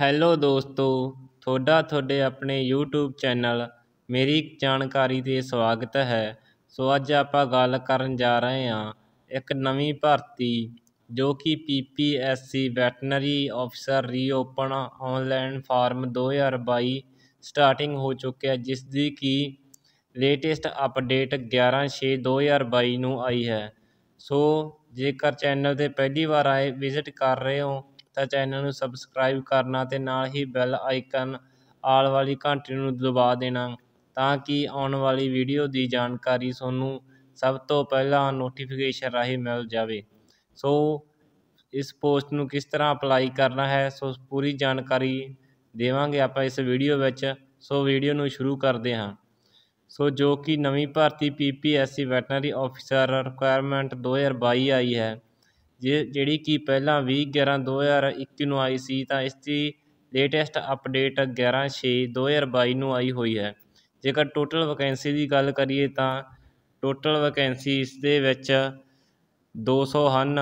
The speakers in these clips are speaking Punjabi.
ਹੈਲੋ ਦੋਸਤੋ ਤੁਹਾਡਾ ਤੁਹਾਡੇ ਆਪਣੇ YouTube ਚੈਨਲ ਮੇਰੀ ਜਾਣਕਾਰੀ 'ਤੇ ਸਵਾਗਤ ਹੈ ਸੋ ਅੱਜ ਆਪਾਂ ਗੱਲ ਕਰਨ ਜਾ ਰਹੇ ਹਾਂ ਇੱਕ ਨਵੀਂ ਭਰਤੀ ਜੋ ਕਿ PPSC ਵੈਟਰਨਰੀ ਅਫਸਰ ਰੀਓਪਨ ਆਨਲਾਈਨ ਫਾਰਮ 2022 ਸਟਾਰਟਿੰਗ ਹੋ ਚੁੱਕਿਆ ਜਿਸ ਦੀ ਕਿ ਲੇਟੈਸਟ ਅਪਡੇਟ 11/6/2022 ਨੂੰ ਆਈ ਹੈ ਸੋ ਜੇਕਰ ਚੈਨਲ ਤੇ ਪਹਿਲੀ ਵਾਰ ਆਏ ਵਿਜ਼ਿਟ ਕਰ ਰਹੇ ਹੋ ਤਾਂ ਚੈਨਲ ਨੂੰ ਸਬਸਕ੍ਰਾਈਬ ਕਰਨਾ ਤੇ ਨਾਲ ਹੀ ਬੈਲ ਆਈਕਨ ਆਲ ਵਾਲੀ ਘੰਟੀ ਨੂੰ ਦਬਾ ਦੇਣਾ ਤਾਂ ਕਿ ਆਉਣ ਵਾਲੀ ਵੀਡੀਓ ਦੀ ਜਾਣਕਾਰੀ ਤੁਹਾਨੂੰ ਸਭ ਤੋਂ ਪਹਿਲਾਂ ਨੋਟੀਫਿਕੇਸ਼ਨ ਰਾਹੀਂ ਮਿਲ ਜਾਵੇ ਸੋ ਇਸ ਪੋਸਟ ਨੂੰ ਕਿਸ ਤਰ੍ਹਾਂ ਅਪਲਾਈ ਕਰਨਾ ਹੈ ਸੋ ਪੂਰੀ ਜਾਣਕਾਰੀ ਦੇਵਾਂਗੇ ਆਪਾਂ ਇਸ ਵੀਡੀਓ ਵਿੱਚ ਸੋ ਵੀਡੀਓ ਨੂੰ ਸ਼ੁਰੂ ਕਰਦੇ ਹਾਂ ਸੋ ਜੋ ਕਿ ਨਵੀਂ ਭਰਤੀ ਪੀਪੀਐਸਸੀ ਵੈਟਰਨਰੀ ਆਫੀਸਰ ਰਿਕੁਆਇਰਮੈਂਟ 2022 ਆਈ ਹੈ ਜੇ ਜਿਹੜੀ ਕਿ ਪਹਿਲਾਂ ਵੀਹ ਗਿਆਰ੍ਹਾਂ ਦੋ ਹਜ਼ਾਰ ਇੱਕੀ ਨੂੰ ਆਈ ਸੀ ਤਾਂ ਇਸ ਦੀ ਲੇਟੈਸਟ ਅਪਡੇਟ 11 ਛੇ ਦੋ ਹਜ਼ਾਰ ਬਾਈ ਨੂੰ ਆਈ ਹੋਈ ਹੈ ਜੇਕਰ ਟੋਟਲ ਵੈਕੈਂਸੀ ਦੀ ਗੱਲ ਕਰੀਏ ਤਾਂ ਟੋਟਲ ਵੈਕੈਂਸੀ ਇਸ ਦੇ ਵਿੱਚ ਦੋ ਸੌ ਹਨ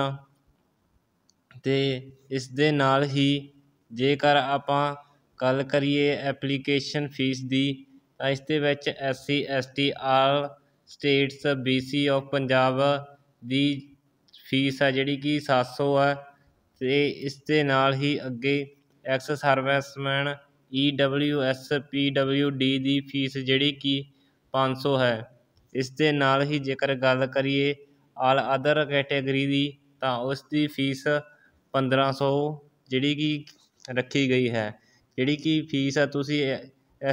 ਅਤੇ ਇਸ ਦੇ ਨਾਲ ਹੀ ਜੇਕਰ ਆਪਾਂ ਗੱਲ ਕਰੀਏ ਐਪਲੀਕੇਸ਼ਨ ਫੀਸ ਦੀ ਤਾਂ ਇਸ ਦੇ ਵਿੱਚ S C S T all states B C of Punjab ਦੀ ਫੀਸ ਆ ਜਿਹੜੀ ਕਿ 700 ਆ ਤੇ ਇਸ ਦੇ ਨਾਲ ਹੀ ਅੱਗੇ ex serviceman E S P W D ਦੀ ਫੀਸ ਜਿਹੜੀ ਕਿ 500 ਹੈ ਇਸ ਦੇ ਨਾਲ ਹੀ ਜੇਕਰ ਗੱਲ ਕਰੀਏ ਆਲ ਅਦਰ ਕੈਟਾਗਰੀ ਦੀ ਤਾਂ ਉਸ ਦੀ ਫੀਸ 1500 ਜਿਹੜੀ ਕਿ ਰੱਖੀ ਗਈ ਹੈ ਜਿਹੜੀ ਕਿ ਫੀਸ ਆ ਤੁਸੀਂ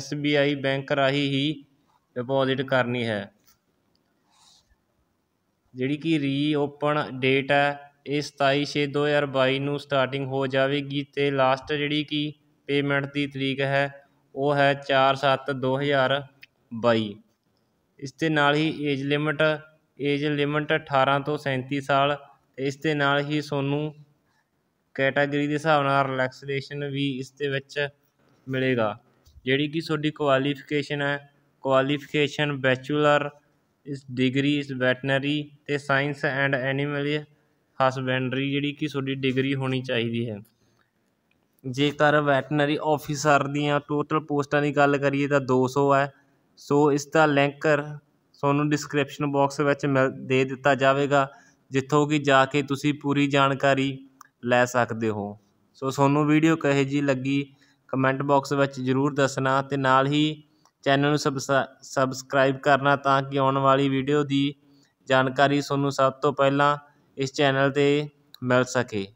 ਐਸ ਬੀ ਆਈ ਬੈਂਕ ਰਾਹੀਂ ਹੀ ਡਿਪੋਜ਼ਿਟ ਕਰਨੀ ਹੈ ਜਿਹੜੀ ਕਿ ਰੀਓਪਨ ਡੇਟ ਹੈ ਇਹ 27 ਛੇ 2022 ਨੂੰ ਸਟਾਰਟਿੰਗ ਹੋ ਜਾਵੇਗੀ ਤੇ ਲਾਸਟ ਜਿਹੜੀ ਕਿ ਪੇਮੈਂਟ ਦੀ ਤਰੀਕ ਹੈ ਉਹ ਹੈ 4/7/2022 ਇਸ ਦੇ ਨਾਲ ਹੀ ਏਜ ਲਿਮਟ ਏਜ ਲਿਮਟ 18 ਤੋਂ 37 ਸਾਲ ਇਸ ਦੇ ਨਾਲ ਹੀ ਤੁਹਾਨੂੰ ਕੈਟਾਗਰੀ ਦੇ ਹਿਸਾਬ ਨਾਲ ਰਿਲੈਕਸੇਸ਼ਨ ਵੀ ਇਸ ਦੇ ਵਿੱਚ ਮਿਲੇਗਾ ਜਿਹੜੀ ਕਿ ਤੁਹਾਡੀ ਕੁਆਲੀਫਿਕੇਸ਼ਨ ਹੈ ਕੁਆਲੀਫਿਕੇਸ਼ਨ ਬੈਚੂਲਰ ਇਸ ਡਿਗਰੀ ਇਸ ਵੈਟਨਰੀ ਤੇ ਸਾਇੰਸ ਐਂਡ ਐਨੀਮਲ ਹਸਬੈਂਡਰੀ ਜਿਹੜੀ ਕਿ ਤੁਹਾਡੀ ਡਿਗਰੀ ਹੋਣੀ ਚਾਹੀਦੀ ਹੈ ਜੇਕਰ ਵੈਟਨਰੀ ਆਫੀਸਰ ਦੀਆਂ ਟੋਟਲ ਪੋਸਟਾਂ ਦੀ ਗੱਲ ਕਰੀਏ ਤਾਂ 200 ਹੈ ਸੋ ਇਸ ਦਾ ਲਿੰਕ ਤੁਹਾਨੂੰ ਡਿਸਕ੍ਰਿਪਸ਼ਨ ਬਾਕਸ ਵਿੱਚ ਦੇ ਦਿੱਤਾ ਜਾਵੇਗਾ ਜਿੱਥੋਂ ਕਿ ਜਾ ਕੇ ਤੁਸੀਂ ਪੂਰੀ ਜਾਣਕਾਰੀ ਲੈ ਸਕਦੇ ਹੋ ਸੋ ਤੁਹਾਨੂੰ ਵੀਡੀਓ ਕਹੇ ਜੀ ਲੱਗੀ ਕਮੈਂਟ ਬਾਕਸ ਵਿੱਚ ਜ਼ਰੂਰ ਦੱਸਣਾ ਤੇ ਨਾਲ ਹੀ ਚੈਨਲ ਨੂੰ ਸਬਸਕ੍ਰਾਈਬ ਕਰਨਾ ਤਾਂ ਕਿ ਆਉਣ ਵਾਲੀ ਵੀਡੀਓ ਦੀ ਜਾਣਕਾਰੀ ਤੁਹਾਨੂੰ ਸਭ ਤੋਂ ਪਹਿਲਾਂ ਇਸ ਚੈਨਲ 'ਤੇ ਮਿਲ ਸਕੇ